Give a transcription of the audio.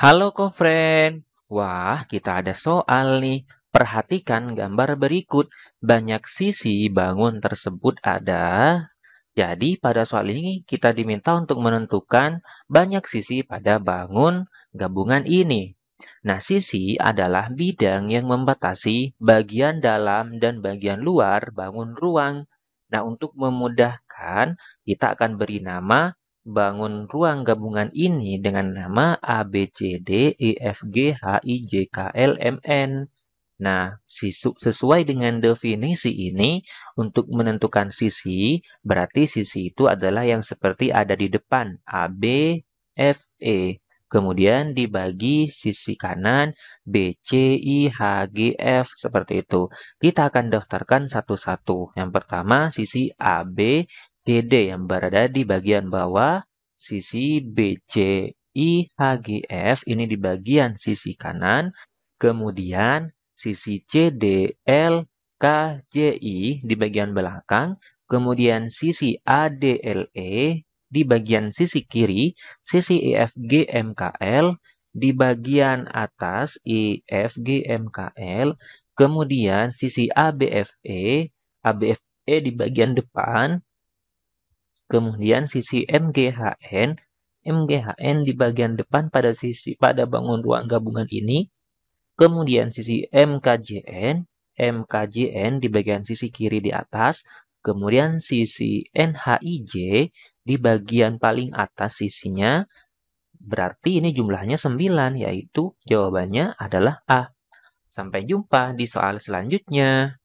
Halo kofren, wah kita ada soal nih. Perhatikan gambar berikut, banyak sisi bangun tersebut ada. Jadi pada soal ini kita diminta untuk menentukan banyak sisi pada bangun gabungan ini. Nah sisi adalah bidang yang membatasi bagian dalam dan bagian luar bangun ruang. Nah untuk memudahkan kita akan beri nama bangun ruang gabungan ini dengan nama ABCDEFGHIJKLMN. Nah, sesuai dengan definisi ini, untuk menentukan sisi, berarti sisi itu adalah yang seperti ada di depan, A, B, e. Kemudian dibagi sisi kanan B, C, I, H, G, F seperti itu. Kita akan daftarkan satu-satu. Yang pertama sisi AB, BD yang berada di bagian bawah sisi BCIHGF ini di bagian sisi kanan, kemudian sisi CDLKJI di bagian belakang, kemudian sisi ADLE di bagian sisi kiri, sisi IFGMKL e, di bagian atas IFGMKL, e, kemudian sisi ABFE, ABFE di bagian depan, Kemudian sisi MGHN, MGHN di bagian depan pada sisi pada bangun ruang gabungan ini. Kemudian sisi MKJN, MKJN di bagian sisi kiri di atas. Kemudian sisi NHIJ di bagian paling atas sisinya. Berarti ini jumlahnya 9, yaitu jawabannya adalah A. Sampai jumpa di soal selanjutnya.